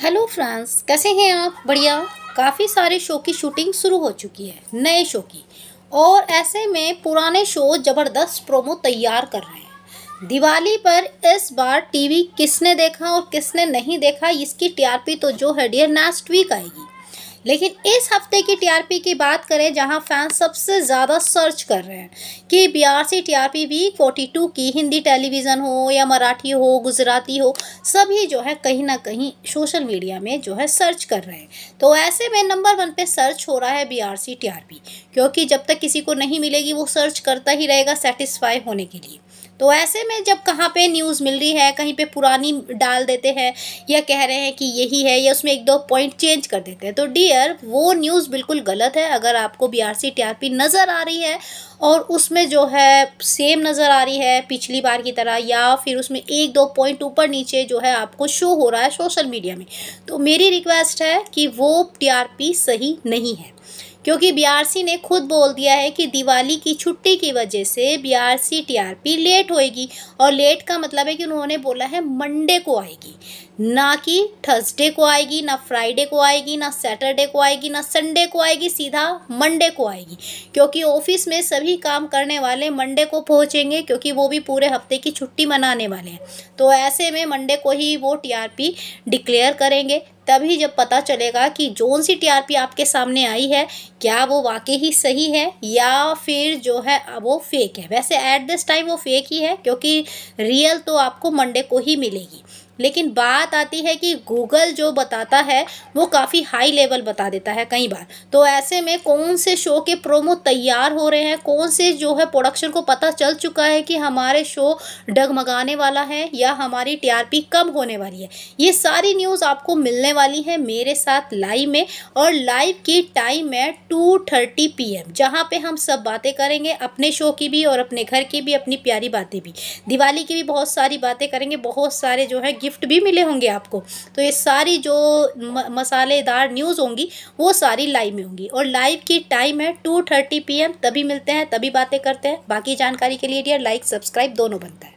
hello friends कैसे हैं आप बढ़िया काफ़ी सारे शो की शूटिंग शुरू हो चुकी है नए शो की और ऐसे में पुराने शो ज़बरदस्त प्रोमो तैयार कर रहे हैं दिवाली पर इस बार टीवी किसने देखा और किसने नहीं देखा इसकी टीआरपी तो जो है डियर नेक्स्ट वीक आएगी लेकिन इस हफ्ते की टीआरपी की बात करें जहां फैंस सबसे ज़्यादा सर्च कर रहे हैं कि बीआरसी टीआरपी भी 42 की हिंदी टेलीविज़न हो या मराठी हो गुजराती हो सभी जो है कहीं ना कहीं सोशल मीडिया में जो है सर्च कर रहे हैं तो ऐसे में नंबर वन पे सर्च हो रहा है बी आर क्योंकि जब तक किसी को नहीं मिलेगी वो सर्च करता ही रहेगा सेटिस्फाई होने के लिए तो ऐसे में जब कहाँ पे न्यूज़ मिल रही है कहीं पे पुरानी डाल देते हैं या कह रहे हैं कि यही है या उसमें एक दो पॉइंट चेंज कर देते हैं तो डियर वो न्यूज़ बिल्कुल गलत है अगर आपको B R C T R P नज़र आ रही है और उसमें जो है सेम नज़र आ रही है पिछली बार की तरह या फिर उसमें एक दो पॉइंट ऊपर नीचे जो है आपको शो हो रहा है सोशल मीडिया में तो मेरी रिक्वेस्ट है कि वो टी आर पी सही नहीं है क्योंकि बीआरसी ने खुद बोल दिया है कि दिवाली की छुट्टी की वजह से बीआरसी टीआरपी लेट होएगी और लेट का मतलब है कि उन्होंने बोला है मंडे को आएगी ना कि थर्सडे को आएगी ना फ्राइडे को आएगी ना सैटरडे को आएगी ना संडे को आएगी सीधा मंडे को आएगी क्योंकि ऑफिस में सभी काम करने वाले मंडे को पहुंचेंगे क्योंकि वो भी पूरे हफ्ते की छुट्टी मनाने वाले हैं तो ऐसे में मंडे को ही वो टीआरपी डिक्लेयर करेंगे तभी जब पता चलेगा कि जोन सी टीआरपी आपके सामने आई है क्या वो वाकई ही सही है या फिर जो है वो फेक है वैसे एट दिस टाइम वो फेक ही है क्योंकि रियल तो आपको मंडे को ही मिलेगी लेकिन बात आती है कि गूगल जो बताता है वो काफ़ी हाई लेवल बता देता है कई बार तो ऐसे में कौन से शो के प्रोमो तैयार हो रहे हैं कौन से जो है प्रोडक्शन को पता चल चुका है कि हमारे शो डगमगाने वाला है या हमारी टीआरपी कम होने वाली है ये सारी न्यूज़ आपको मिलने वाली है मेरे साथ लाइव में और लाइव की टाइम है टू थर्टी पी एम जहाँ पर हम सब बातें करेंगे अपने शो की भी और अपने घर की भी अपनी प्यारी बातें भी दिवाली की भी बहुत सारी बातें करेंगे बहुत सारे जो है गिफ्ट भी मिले होंगे आपको तो ये सारी जो मसालेदार न्यूज़ होंगी वो सारी लाइव में होंगी और लाइव की टाइम है टू थर्टी पी एम तभी मिलते हैं तभी बातें करते हैं बाकी जानकारी के लिए डियर लाइक सब्सक्राइब दोनों बनता है